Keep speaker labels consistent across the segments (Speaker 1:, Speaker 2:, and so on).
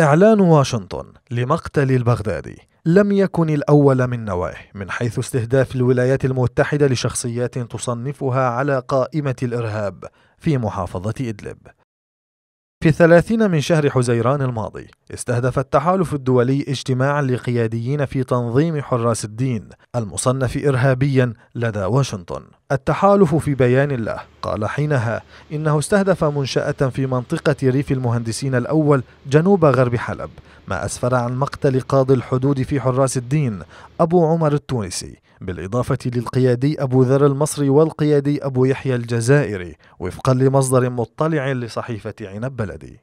Speaker 1: إعلان واشنطن لمقتل البغدادي لم يكن الأول من نوعه من حيث استهداف الولايات المتحدة لشخصيات تصنفها على قائمة الإرهاب في محافظة إدلب في الثلاثين من شهر حزيران الماضي استهدف التحالف الدولي اجتماعا لقياديين في تنظيم حراس الدين المصنف إرهابيا لدى واشنطن التحالف في بيان الله قال حينها إنه استهدف منشأة في منطقة ريف المهندسين الأول جنوب غرب حلب ما أسفر عن مقتل قاضي الحدود في حراس الدين أبو عمر التونسي بالإضافة للقيادي أبو ذر المصري والقيادي أبو يحيى الجزائري وفقا لمصدر مطلع لصحيفة عنب بلدي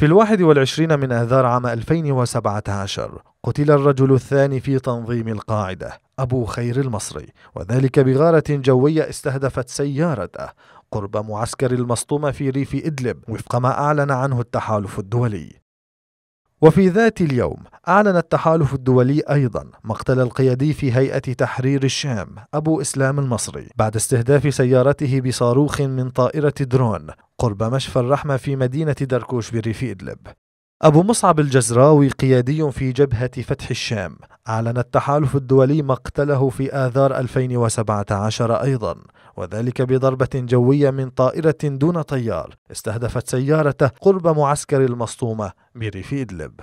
Speaker 1: في الواحد والعشرين من آذار عام 2017 قتل الرجل الثاني في تنظيم القاعدة أبو خير المصري وذلك بغارة جوية استهدفت سيارته قرب معسكر المصطومة في ريف إدلب وفق ما أعلن عنه التحالف الدولي وفي ذات اليوم أعلن التحالف الدولي أيضا مقتل القيادي في هيئة تحرير الشام أبو إسلام المصري بعد استهداف سيارته بصاروخ من طائرة درون قرب مشفى الرحمة في مدينة دركوش بريف إدلب أبو مصعب الجزراوي قيادي في جبهة فتح الشام أعلن التحالف الدولي مقتله في آذار 2017 أيضا وذلك بضربة جوية من طائرة دون طيار استهدفت سيارته قرب معسكر المصطومة بريف إدلب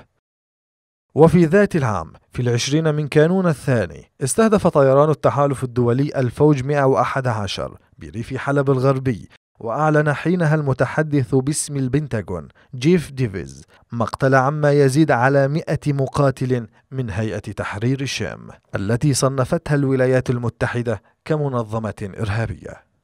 Speaker 1: وفي ذات العام في العشرين من كانون الثاني استهدف طيران التحالف الدولي الفوج 111 بريف حلب الغربي وأعلن حينها المتحدث باسم البنتاغون جيف ديفيز مقتل عما يزيد على مئة مقاتل من هيئة تحرير الشام التي صنفتها الولايات المتحدة كمنظمة إرهابية